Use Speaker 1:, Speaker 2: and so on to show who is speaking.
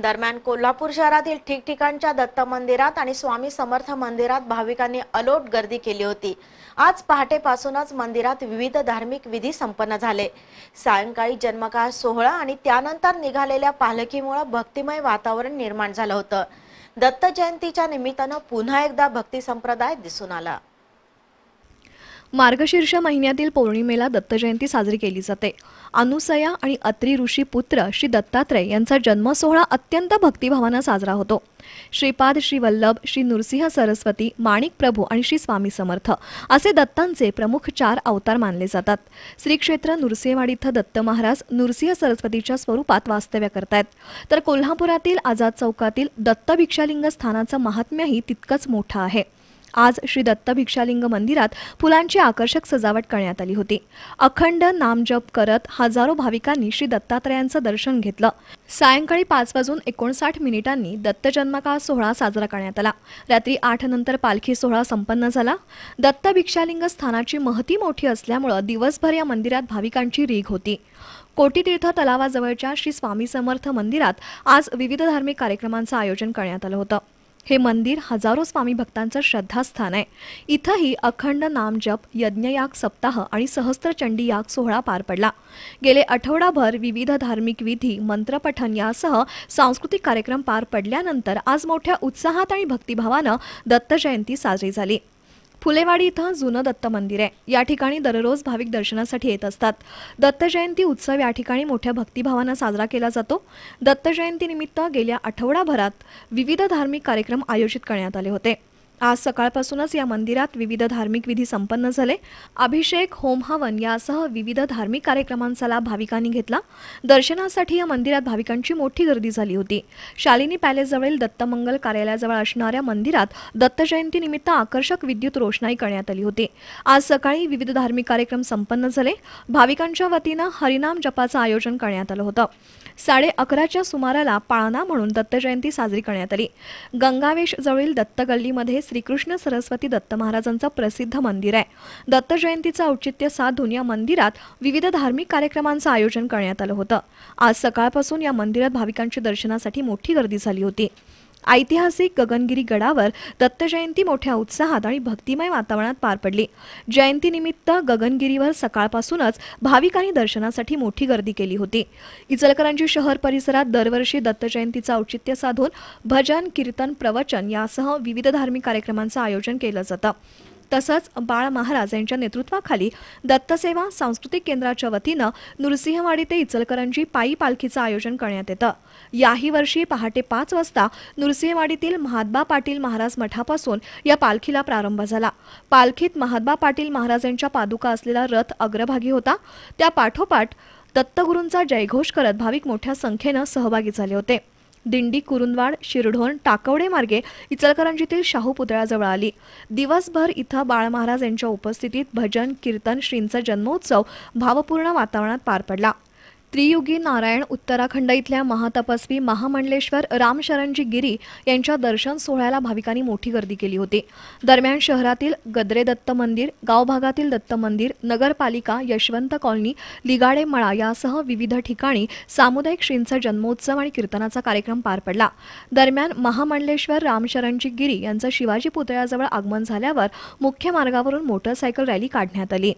Speaker 1: दरम्यान कोल्हापूर शहरातील ठिकठिकाणच्या दत्त मंदिरात आणि स्वामी समर्थ मंदिरात भाविकांनी अलोट गर्दी केली होती आज पहाटेपासूनच मंदिरात विविध धार्मिक विधी संपन्न झाले सायंकाळी जन्मकाळ सोहळा आणि त्यानंतर निघालेल्या पालखीमुळे भक्तिमय वातावरण निर्माण झालं होतं दत्त जयंतीच्या निमित्तानं पुन्हा एकदा भक्ती संप्रदाय दिसून आला
Speaker 2: मार्गशीर्ष महिन्यातील पौर्णिमेला दत्तजयंती साजरी केली जाते अनुसया आणि अत्री ऋषी पुत्र श्री दत्तात्रय यांचा जन्मसोहळा अत्यंत भक्तिभावानं साजरा होतो श्रीपाद श्री वल्लभ श्री नृसिंह सरस्वती माणिक प्रभू आणि श्री स्वामी समर्थ असे दत्तांचे प्रमुख चार अवतार मानले जातात श्रीक्षेत्र नृसिंहवाडी इथं दत्त महाराज नृसिंह सरस्वतीच्या स्वरूपात वास्तव्य करतायत तर कोल्हापुरातील आझाद चौकातील दत्त भिक्षालिंग स्थानाचं महात्म्यही तितकंच मोठं आहे आज श्री दत्त भिक्षालिंग मंदिरात फुलांची आकर्षक सजावट करण्यात आली होती अखंड नामजप करत हजारो भाविकांनी श्री दत्तात्रयांचं दर्शन घेतलं सायंकाळी पाच वाजून एकोणसाठ मिनिटांनी दत्त जन्मकाळ सोहळा साजरा करण्यात आला रात्री आठ नंतर पालखी सोहळा संपन्न झाला दत्त भिक्षालिंग स्थानाची महती मोठी असल्यामुळं दिवसभर या मंदिरात भाविकांची रीघ होती कोटीतीर्थ तलावाजवळच्या श्री स्वामी समर्थ मंदिरात आज विविध धार्मिक कार्यक्रमांचं आयोजन करण्यात आलं होतं हे मंदिर हजारो स्वामी भक्तांचं श्रद्धास्थान आहे इथंही अखंड नामजप यज्ञयाग सप्ताह आणि सहस्त्रचंडी याग सोहळा पार पडला गेले आठवडाभर विविध धार्मिक विधी मंत्रपठन यासह सांस्कृतिक कार्यक्रम पार पडल्यानंतर आज मोठ्या उत्साहात आणि भक्तिभावानं दत्त साजरी झाली फुलेवाडी इथं जुनं दत्त मंदिर आहे या ठिकाणी दररोज भाविक दर्शनासाठी येत असतात दत्त जयंती उत्सव या ठिकाणी मोठ्या भक्तिभावानं साजरा केला जातो दत्त गेल्या आठवडाभरात विविध धार्मिक कार्यक्रम आयोजित करण्यात आले होते आज सकाळपासूनच या मंदिरात विविध धार्मिक विधी संपन्न झाले अभिषेक होम हवन यासह विविध धार्मिक कार्यक्रमांचा लाभ भाविकांनी घेतला दर्शनासाठी या मंदिरात भाविकांची मोठी गर्दी झाली होती शालिनी पॅलेसजवळील दत्तमंगल कार्यालयाजवळ असणाऱ्या मंदिरात दत्त आकर्षक विद्युत रोषणाई करण्यात आली होती आज सकाळी विविध धार्मिक कार्यक्रम संपन्न झाले भाविकांच्या वतीनं हरिनाम जपाचं आयोजन करण्यात आलं होतं साडे अकराच्या सुमाराला पाळणा म्हणून दत्त जयंती साजरी करण्यात आली गंगावेश जवळील दत्तगल्लीमध्ये श्रीकृष्ण सरस्वती दत्त महाराजांचं प्रसिद्ध मंदिर आहे दत्त जयंतीचं औचित्य साधून या मंदिरात विविध धार्मिक कार्यक्रमांचं आयोजन करण्यात आलं होतं आज सकाळपासून या मंदिरात भाविकांच्या दर्शनासाठी मोठी गर्दी झाली होती ऐतिहासिक गगनगिरी गडावर दत्तजयंती मोठ्या उत्साहात आणि भक्तिमय वातावरणात पार पडली जयंतीनिमित्त गगनगिरीवर सकाळपासूनच भाविकांनी दर्शनासाठी मोठी गर्दी केली होती इचलकरंजी शहर परिसरात दरवर्षी दत्त औचित्य साधून भजन कीर्तन प्रवचन यासह विविध धार्मिक कार्यक्रमांचं आयोजन केलं जातं तसंच बाळ महाराज यांच्या नेतृत्वाखाली दत्तसेवा सांस्कृतिक केंद्राच्या वतीनं नृसिंहवाडी ते इचलकरंजी पायी पालखीचं आयोजन करण्यात येतं याही वर्षी पहाटे पाच वाजता नृसिंहवाडीतील महादबा पाटील महाराज मठापासून या पालखीला प्रारंभ झाला पालखीत महादबा पाटील महाराज पादुका असलेला रथ अग्रभागी होता त्या पाठोपाठ दत्तगुरूंचा जयघोष करत भाविक मोठ्या संख्येनं सहभागी झाले होते दिंडी कुरुंदवाड शिरढोण टाकवडे मार्गे इचलकरंजीतील शाहू पुतळ्याजवळ आली दिवसभर इथं बाळमहाराज यांच्या उपस्थितीत भजन कीर्तन श्रींचा जन्मोत्सव भावपूर्ण वातावरणात पार पडला त्रियुगी नारायण उत्तराखंड इथल्या महातपस्वी महामंडलेश्वर रामशरणजी गिरी यांच्या दर्शन सोहळ्याला भाविकांनी मोठी गर्दी केली होती दरम्यान शहरातील गद्रे दत्त मंदिर गावभागातील दत्त मंदिर नगरपालिका यशवंत कॉलनी लिगाडे मळा यासह विविध ठिकाणी सामुदायिक श्रींचा जन्मोत्सव आणि कीर्तनाचा कार्यक्रम पार पडला दरम्यान महामंडलेश्वर रामशरणजी गिरी यांचं शिवाजी पुतळ्याजवळ आगमन झाल्यावर मुख्य मार्गावरून मोटरसायकल रॅली काढण्यात आली